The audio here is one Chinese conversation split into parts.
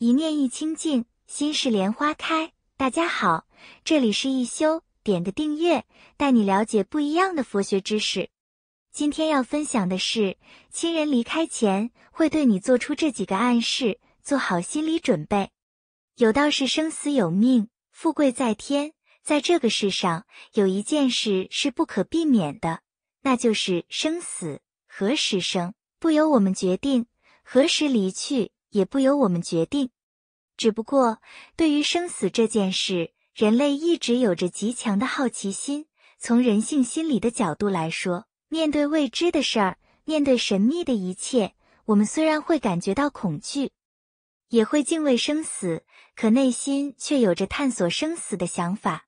一念一清净，心是莲花开。大家好，这里是一休，点个订阅，带你了解不一样的佛学知识。今天要分享的是，亲人离开前会对你做出这几个暗示，做好心理准备。有道是生死有命，富贵在天。在这个世上，有一件事是不可避免的，那就是生死。何时生不由我们决定，何时离去。也不由我们决定，只不过对于生死这件事，人类一直有着极强的好奇心。从人性心理的角度来说，面对未知的事儿，面对神秘的一切，我们虽然会感觉到恐惧，也会敬畏生死，可内心却有着探索生死的想法。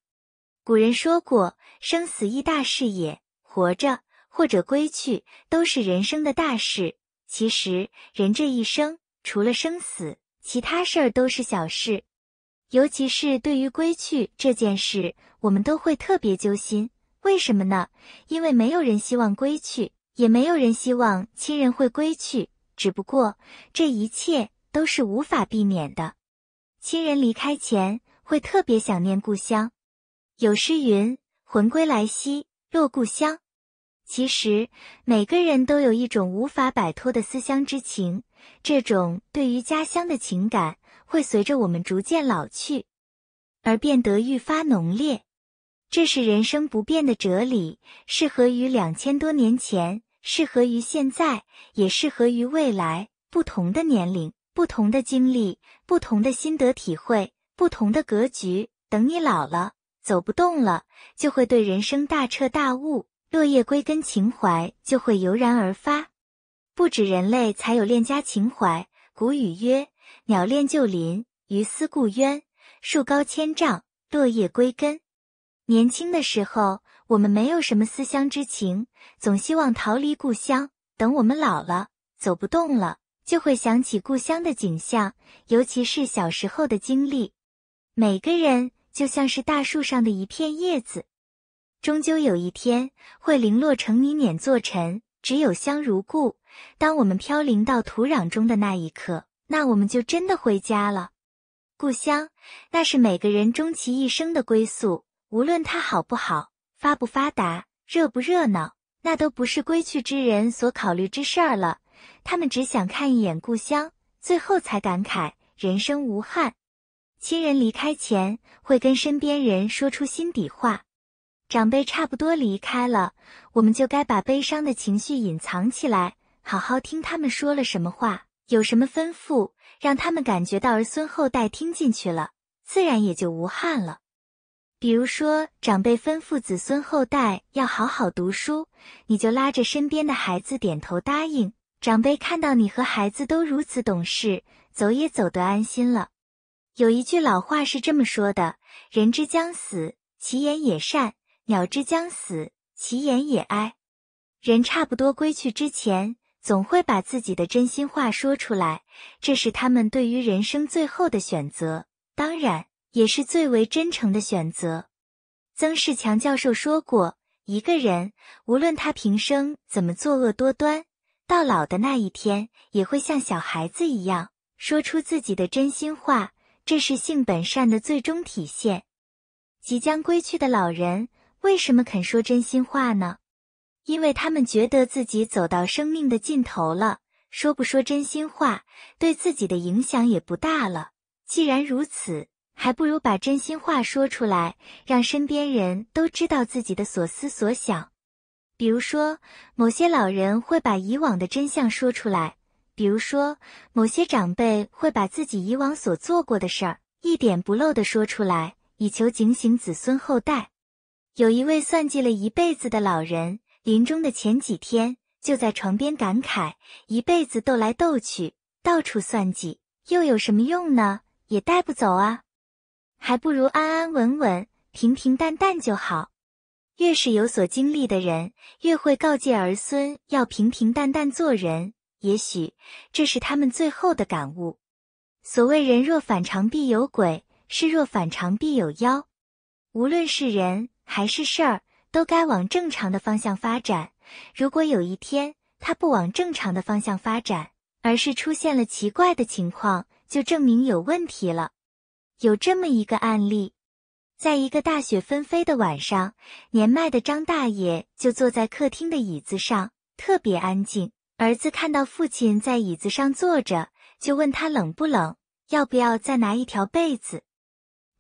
古人说过：“生死亦大事也，活着或者归去，都是人生的大事。”其实，人这一生。除了生死，其他事儿都是小事。尤其是对于归去这件事，我们都会特别揪心。为什么呢？因为没有人希望归去，也没有人希望亲人会归去。只不过，这一切都是无法避免的。亲人离开前，会特别想念故乡。有诗云：“魂归来兮，落故乡。”其实，每个人都有一种无法摆脱的思乡之情。这种对于家乡的情感，会随着我们逐渐老去而变得愈发浓烈。这是人生不变的哲理，适合于两千多年前，适合于现在，也适合于未来。不同的年龄，不同的经历，不同的心得体会，不同的格局。等你老了，走不动了，就会对人生大彻大悟。落叶归根，情怀就会油然而发。不止人类才有恋家情怀。古语曰：“鸟恋旧林，鱼思故渊。树高千丈，落叶归根。”年轻的时候，我们没有什么思乡之情，总希望逃离故乡。等我们老了，走不动了，就会想起故乡的景象，尤其是小时候的经历。每个人就像是大树上的一片叶子。终究有一天会零落成泥碾作尘，只有香如故。当我们飘零到土壤中的那一刻，那我们就真的回家了。故乡，那是每个人终其一生的归宿，无论它好不好、发不发达、热不热闹，那都不是归去之人所考虑之事儿了。他们只想看一眼故乡，最后才感慨人生无憾。亲人离开前会跟身边人说出心底话。长辈差不多离开了，我们就该把悲伤的情绪隐藏起来，好好听他们说了什么话，有什么吩咐，让他们感觉到儿孙后代听进去了，自然也就无憾了。比如说，长辈吩咐子孙后代要好好读书，你就拉着身边的孩子点头答应。长辈看到你和孩子都如此懂事，走也走得安心了。有一句老话是这么说的：“人之将死，其言也善。”鸟之将死，其言也哀。人差不多归去之前，总会把自己的真心话说出来，这是他们对于人生最后的选择，当然也是最为真诚的选择。曾仕强教授说过，一个人无论他平生怎么作恶多端，到老的那一天，也会像小孩子一样说出自己的真心话，这是性本善的最终体现。即将归去的老人。为什么肯说真心话呢？因为他们觉得自己走到生命的尽头了，说不说真心话对自己的影响也不大了。既然如此，还不如把真心话说出来，让身边人都知道自己的所思所想。比如说，某些老人会把以往的真相说出来；，比如说，某些长辈会把自己以往所做过的事儿一点不漏的说出来，以求警醒子孙后代。有一位算计了一辈子的老人，临终的前几天就在床边感慨：一辈子斗来斗去，到处算计，又有什么用呢？也带不走啊，还不如安安稳稳、平平淡淡就好。越是有所经历的人，越会告诫儿孙要平平淡淡做人。也许这是他们最后的感悟。所谓“人若反常必有鬼，事若反常必有妖”，无论是人。还是事儿都该往正常的方向发展。如果有一天它不往正常的方向发展，而是出现了奇怪的情况，就证明有问题了。有这么一个案例，在一个大雪纷飞的晚上，年迈的张大爷就坐在客厅的椅子上，特别安静。儿子看到父亲在椅子上坐着，就问他冷不冷，要不要再拿一条被子。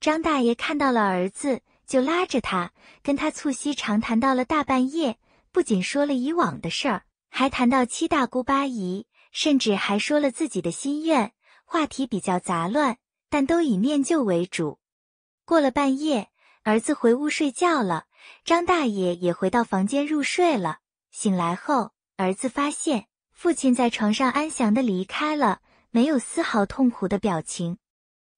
张大爷看到了儿子。就拉着他，跟他促膝长谈到了大半夜，不仅说了以往的事儿，还谈到七大姑八姨，甚至还说了自己的心愿。话题比较杂乱，但都以念旧为主。过了半夜，儿子回屋睡觉了，张大爷也回到房间入睡了。醒来后，儿子发现父亲在床上安详的离开了，没有丝毫痛苦的表情。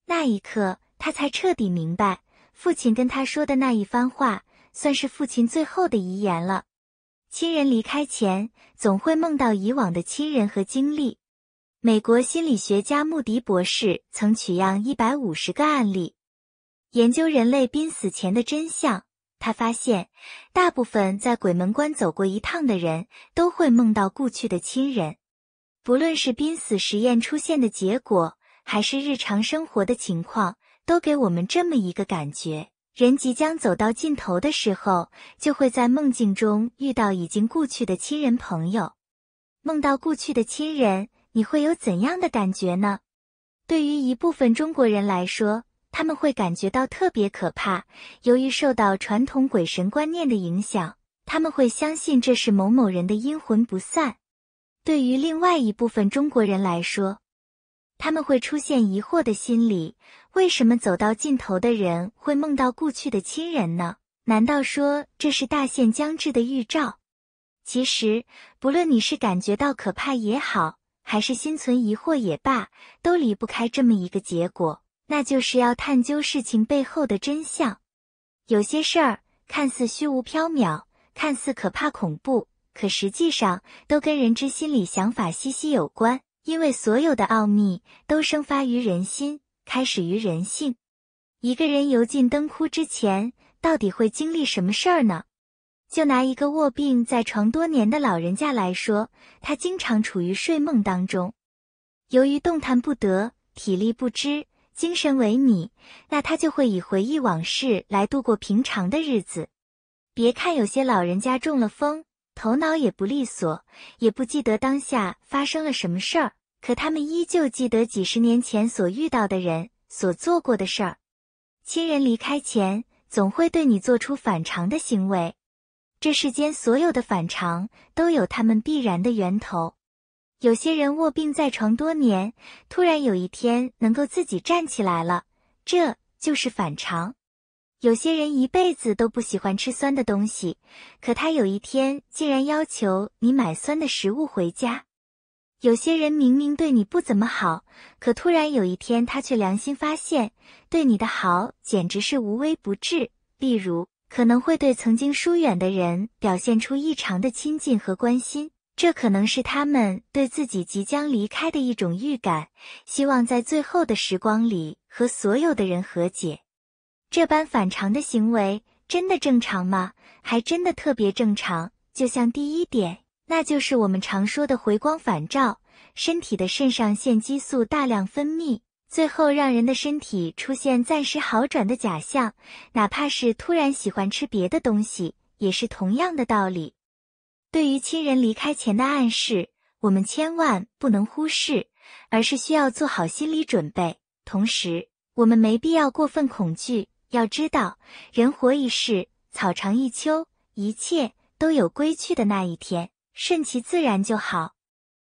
那一刻，他才彻底明白。父亲跟他说的那一番话，算是父亲最后的遗言了。亲人离开前，总会梦到以往的亲人和经历。美国心理学家穆迪博士曾取样一百五十个案例，研究人类濒死前的真相。他发现，大部分在鬼门关走过一趟的人都会梦到故去的亲人，不论是濒死实验出现的结果，还是日常生活的情况。都给我们这么一个感觉：人即将走到尽头的时候，就会在梦境中遇到已经故去的亲人朋友。梦到故去的亲人，你会有怎样的感觉呢？对于一部分中国人来说，他们会感觉到特别可怕，由于受到传统鬼神观念的影响，他们会相信这是某某人的阴魂不散。对于另外一部分中国人来说，他们会出现疑惑的心理，为什么走到尽头的人会梦到故去的亲人呢？难道说这是大限将至的预兆？其实，不论你是感觉到可怕也好，还是心存疑惑也罢，都离不开这么一个结果，那就是要探究事情背后的真相。有些事儿看似虚无缥缈，看似可怕恐怖，可实际上都跟人之心理想法息息有关。因为所有的奥秘都生发于人心，开始于人性。一个人油尽灯枯之前，到底会经历什么事儿呢？就拿一个卧病在床多年的老人家来说，他经常处于睡梦当中。由于动弹不得，体力不支，精神萎靡，那他就会以回忆往事来度过平常的日子。别看有些老人家中了风。头脑也不利索，也不记得当下发生了什么事儿。可他们依旧记得几十年前所遇到的人所做过的事儿。亲人离开前，总会对你做出反常的行为。这世间所有的反常，都有他们必然的源头。有些人卧病在床多年，突然有一天能够自己站起来了，这就是反常。有些人一辈子都不喜欢吃酸的东西，可他有一天竟然要求你买酸的食物回家。有些人明明对你不怎么好，可突然有一天他却良心发现，对你的好简直是无微不至。例如，可能会对曾经疏远的人表现出异常的亲近和关心，这可能是他们对自己即将离开的一种预感，希望在最后的时光里和所有的人和解。这般反常的行为真的正常吗？还真的特别正常。就像第一点，那就是我们常说的回光返照，身体的肾上腺激素大量分泌，最后让人的身体出现暂时好转的假象。哪怕是突然喜欢吃别的东西，也是同样的道理。对于亲人离开前的暗示，我们千万不能忽视，而是需要做好心理准备。同时，我们没必要过分恐惧。要知道，人活一世，草长一秋，一切都有归去的那一天，顺其自然就好。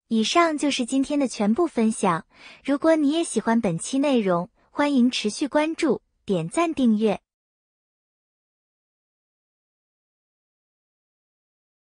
以上就是今天的全部分享。如果你也喜欢本期内容，欢迎持续关注、点赞、订阅。